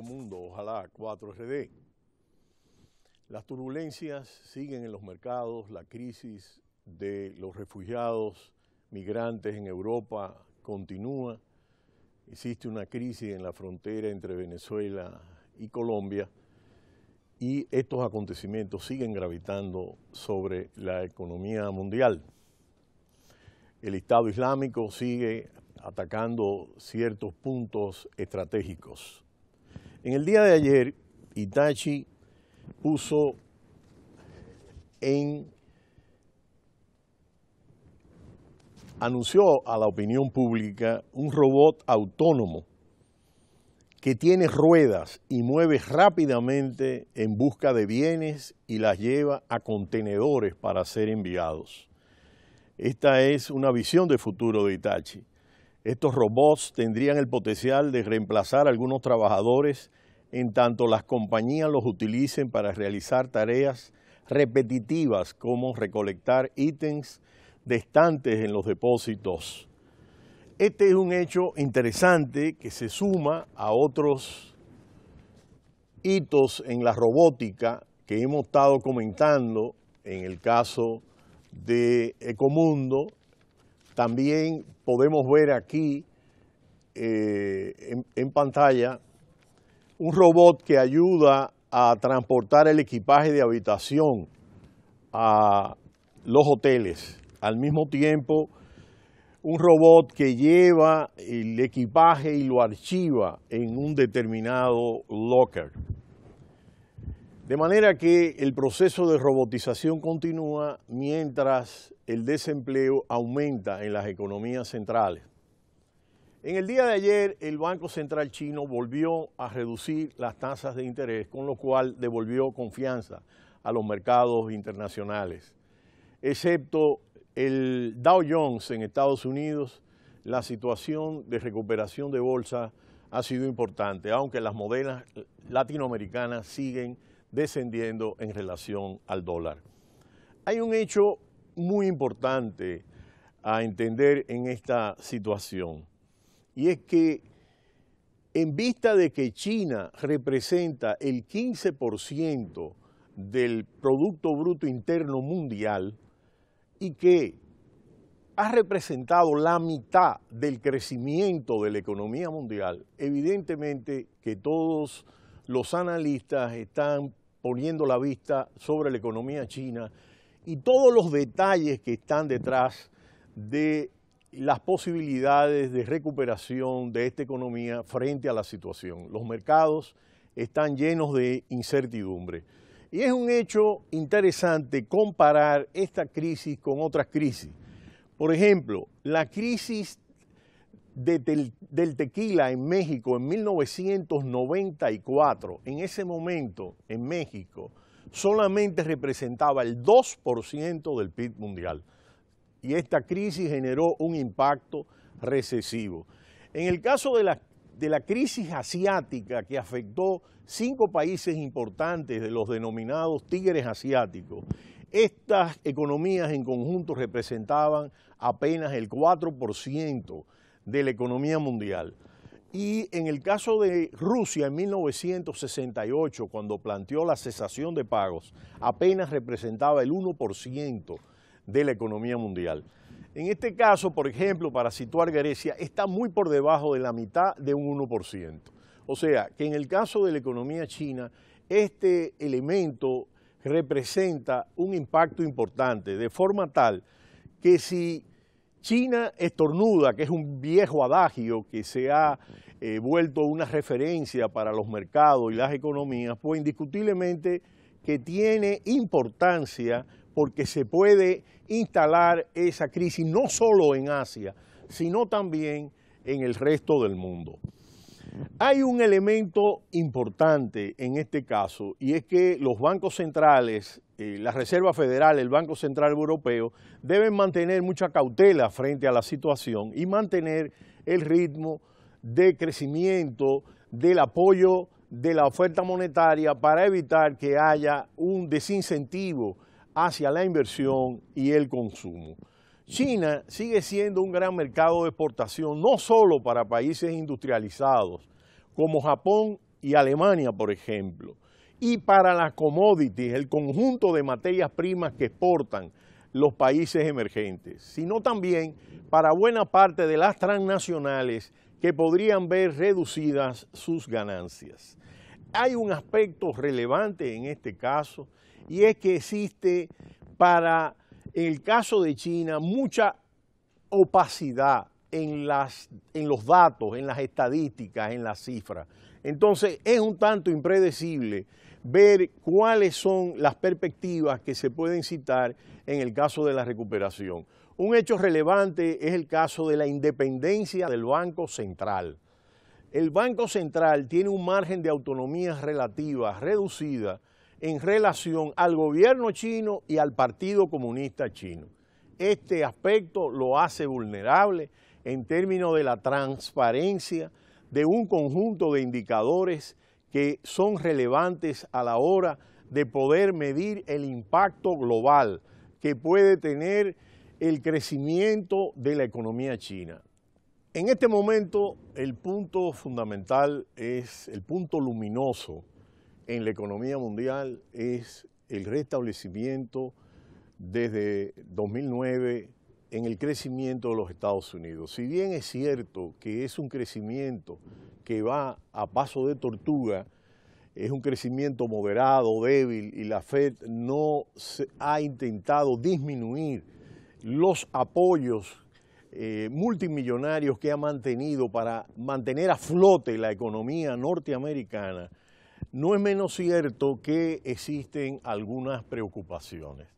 Mundo, ojalá 4RD. Las turbulencias siguen en los mercados, la crisis de los refugiados, migrantes en Europa continúa. Existe una crisis en la frontera entre Venezuela y Colombia y estos acontecimientos siguen gravitando sobre la economía mundial. El Estado Islámico sigue atacando ciertos puntos estratégicos. En el día de ayer, Itachi puso en... anunció a la opinión pública un robot autónomo que tiene ruedas y mueve rápidamente en busca de bienes y las lleva a contenedores para ser enviados. Esta es una visión de futuro de Itachi. Estos robots tendrían el potencial de reemplazar a algunos trabajadores en tanto las compañías los utilicen para realizar tareas repetitivas como recolectar ítems de estantes en los depósitos. Este es un hecho interesante que se suma a otros hitos en la robótica que hemos estado comentando en el caso de Ecomundo también podemos ver aquí eh, en pantalla un robot que ayuda a transportar el equipaje de habitación a los hoteles. Al mismo tiempo, un robot que lleva el equipaje y lo archiva en un determinado locker. De manera que el proceso de robotización continúa mientras el desempleo aumenta en las economías centrales. En el día de ayer, el Banco Central chino volvió a reducir las tasas de interés, con lo cual devolvió confianza a los mercados internacionales. Excepto el Dow Jones en Estados Unidos, la situación de recuperación de bolsa ha sido importante, aunque las modelas latinoamericanas siguen descendiendo en relación al dólar. Hay un hecho muy importante a entender en esta situación y es que en vista de que China representa el 15% del Producto Bruto Interno Mundial y que ha representado la mitad del crecimiento de la economía mundial, evidentemente que todos los analistas están poniendo la vista sobre la economía china y todos los detalles que están detrás de las posibilidades de recuperación de esta economía frente a la situación. Los mercados están llenos de incertidumbre. Y es un hecho interesante comparar esta crisis con otras crisis. Por ejemplo, la crisis del tequila en México en 1994, en ese momento en México, solamente representaba el 2% del PIB mundial. Y esta crisis generó un impacto recesivo. En el caso de la, de la crisis asiática que afectó cinco países importantes de los denominados tigres asiáticos, estas economías en conjunto representaban apenas el 4% de la economía mundial. Y en el caso de Rusia en 1968, cuando planteó la cesación de pagos, apenas representaba el 1% de la economía mundial. En este caso, por ejemplo, para situar Grecia, está muy por debajo de la mitad de un 1%. O sea, que en el caso de la economía china, este elemento representa un impacto importante, de forma tal que si China estornuda, que es un viejo adagio que se ha eh, vuelto una referencia para los mercados y las economías, pues indiscutiblemente que tiene importancia porque se puede instalar esa crisis no solo en Asia, sino también en el resto del mundo. Hay un elemento importante en este caso y es que los bancos centrales eh, la Reserva Federal, el Banco Central Europeo, deben mantener mucha cautela frente a la situación y mantener el ritmo de crecimiento del apoyo de la oferta monetaria para evitar que haya un desincentivo hacia la inversión y el consumo. China sigue siendo un gran mercado de exportación, no solo para países industrializados como Japón y Alemania, por ejemplo, y para las commodities, el conjunto de materias primas que exportan los países emergentes, sino también para buena parte de las transnacionales que podrían ver reducidas sus ganancias. Hay un aspecto relevante en este caso y es que existe para, el caso de China, mucha opacidad en, en los datos, en las estadísticas, en las cifras. Entonces es un tanto impredecible ver cuáles son las perspectivas que se pueden citar en el caso de la recuperación. Un hecho relevante es el caso de la independencia del Banco Central. El Banco Central tiene un margen de autonomía relativa reducida en relación al gobierno chino y al Partido Comunista Chino. Este aspecto lo hace vulnerable en términos de la transparencia de un conjunto de indicadores que son relevantes a la hora de poder medir el impacto global que puede tener el crecimiento de la economía china. En este momento el punto fundamental es, el punto luminoso en la economía mundial es el restablecimiento desde 2009 en el crecimiento de los Estados Unidos. Si bien es cierto que es un crecimiento que va a paso de tortuga, es un crecimiento moderado, débil, y la Fed no ha intentado disminuir los apoyos eh, multimillonarios que ha mantenido para mantener a flote la economía norteamericana, no es menos cierto que existen algunas preocupaciones.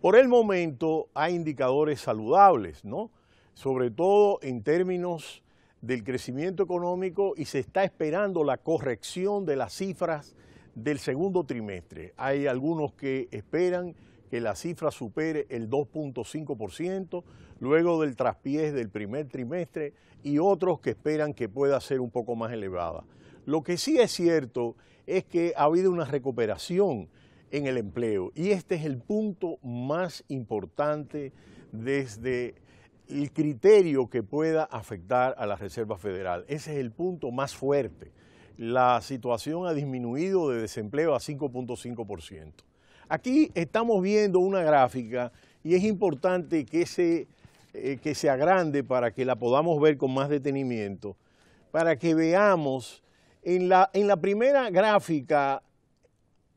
Por el momento hay indicadores saludables, ¿no? sobre todo en términos del crecimiento económico y se está esperando la corrección de las cifras del segundo trimestre. Hay algunos que esperan que la cifra supere el 2.5%, luego del traspiés del primer trimestre, y otros que esperan que pueda ser un poco más elevada. Lo que sí es cierto es que ha habido una recuperación en el empleo. Y este es el punto más importante desde el criterio que pueda afectar a la Reserva Federal. Ese es el punto más fuerte. La situación ha disminuido de desempleo a 5.5%. Aquí estamos viendo una gráfica y es importante que se, eh, que se agrande para que la podamos ver con más detenimiento, para que veamos en la, en la primera gráfica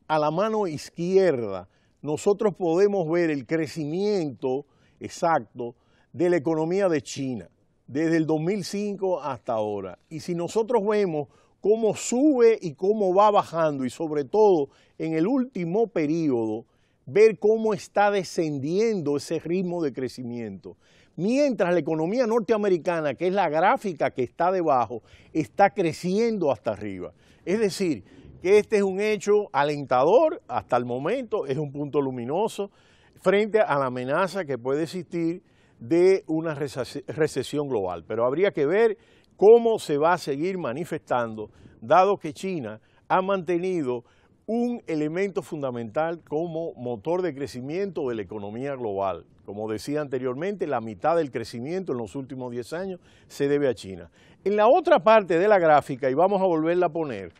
a la mano izquierda nosotros podemos ver el crecimiento exacto de la economía de China desde el 2005 hasta ahora. Y si nosotros vemos cómo sube y cómo va bajando y sobre todo en el último periodo, ver cómo está descendiendo ese ritmo de crecimiento. Mientras la economía norteamericana, que es la gráfica que está debajo, está creciendo hasta arriba. Es decir, que este es un hecho alentador hasta el momento, es un punto luminoso frente a la amenaza que puede existir de una recesión global. Pero habría que ver cómo se va a seguir manifestando, dado que China ha mantenido un elemento fundamental como motor de crecimiento de la economía global. Como decía anteriormente, la mitad del crecimiento en los últimos 10 años se debe a China. En la otra parte de la gráfica, y vamos a volverla a poner,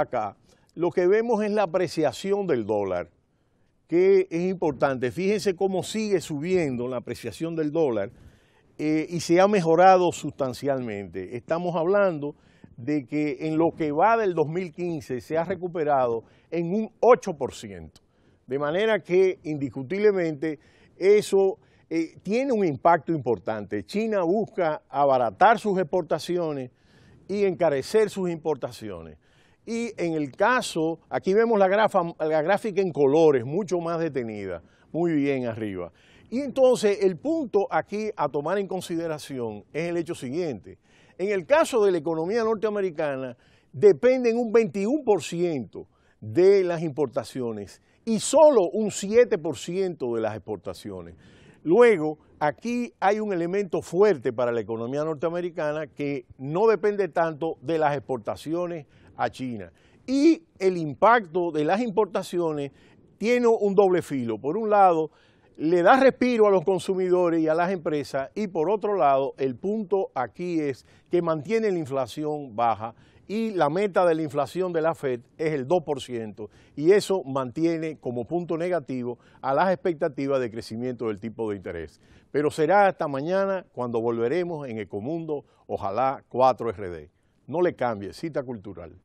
acá, lo que vemos es la apreciación del dólar, que es importante. Fíjense cómo sigue subiendo la apreciación del dólar eh, y se ha mejorado sustancialmente. Estamos hablando de que en lo que va del 2015 se ha recuperado en un 8%. De manera que indiscutiblemente eso eh, tiene un impacto importante. China busca abaratar sus exportaciones y encarecer sus importaciones. Y en el caso, aquí vemos la, gráfica en colores, mucho más detenida, muy bien arriba. Y entonces el punto aquí a tomar en consideración es el hecho siguiente. En el caso de la economía norteamericana, dependen un 21% de las importaciones y solo un 7% de las exportaciones. Luego, aquí hay un elemento fuerte para la economía norteamericana que no depende tanto de las exportaciones a China. Y el impacto de las importaciones tiene un doble filo. Por un lado, le da respiro a los consumidores y a las empresas y por otro lado, el punto aquí es que mantiene la inflación baja y la meta de la inflación de la Fed es el 2%, y eso mantiene como punto negativo a las expectativas de crecimiento del tipo de interés. Pero será hasta mañana cuando volveremos en Ecomundo, ojalá 4RD. No le cambie, cita cultural.